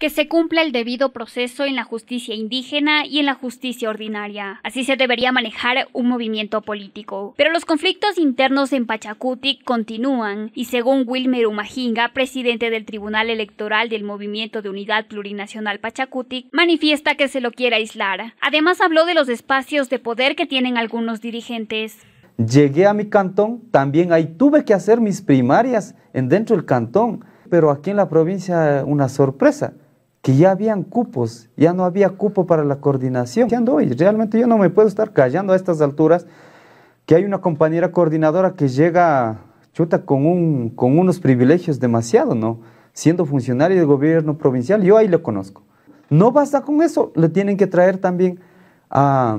que se cumpla el debido proceso en la justicia indígena y en la justicia ordinaria. Así se debería manejar un movimiento político. Pero los conflictos internos en Pachacuti continúan y según Wilmer Umajinga, presidente del Tribunal Electoral del Movimiento de Unidad Plurinacional Pachacuti, manifiesta que se lo quiere aislar. Además habló de los espacios de poder que tienen algunos dirigentes. Llegué a mi cantón, también ahí tuve que hacer mis primarias en dentro del cantón, pero aquí en la provincia una sorpresa que ya habían cupos, ya no había cupo para la coordinación. Hoy, realmente yo no me puedo estar callando a estas alturas que hay una compañera coordinadora que llega chuta con, un, con unos privilegios demasiado, ¿no? Siendo funcionario del gobierno provincial, yo ahí lo conozco. No basta con eso, le tienen que traer también a,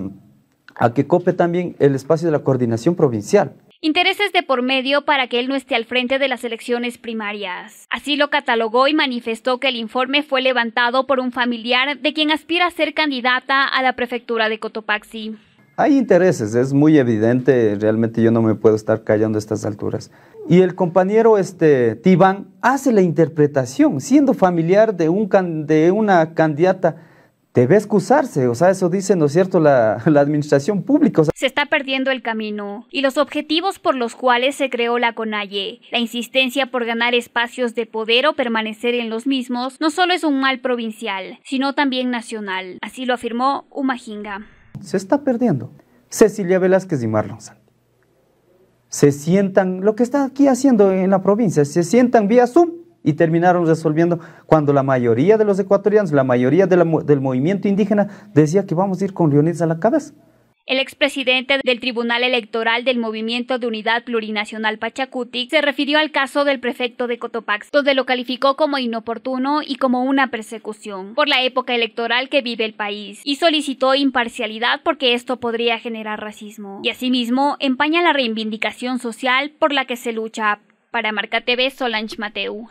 a que cope también el espacio de la coordinación provincial intereses de por medio para que él no esté al frente de las elecciones primarias. Así lo catalogó y manifestó que el informe fue levantado por un familiar de quien aspira a ser candidata a la prefectura de Cotopaxi. Hay intereses, es muy evidente, realmente yo no me puedo estar callando a estas alturas. Y el compañero este, Tibán hace la interpretación, siendo familiar de una candidata debe excusarse. O sea, eso dice, ¿no es cierto?, la, administración pública. se está perdiendo el camino y los objetivos por los cuales se creó la CONAIE. La insistencia por ganar espacios de poder o permanecer en los mismos no solo es un mal provincial, sino también nacional. Así lo afirmó Umajinga. Se está perdiendo. Cecilia Velázquez y Marlon Santos. Se sientan, lo que está aquí haciendo en la provincia, se sientan vía Zoom y terminaron resolviendo cuando la mayoría de los ecuatorianos, la mayoría del movimiento indígena decía que vamos a ir con Leonidas a la cabeza. El expresidente del Tribunal Electoral del Movimiento de Unidad Plurinacional Pachacuti se refirió al caso del prefecto de Cotopax, donde lo calificó como inoportuno y como una persecución por la época electoral que vive el país y solicitó imparcialidad porque esto podría generar racismo. Y asimismo, empaña la reivindicación social por la que se lucha. Para Marca TV, Solange Mateu.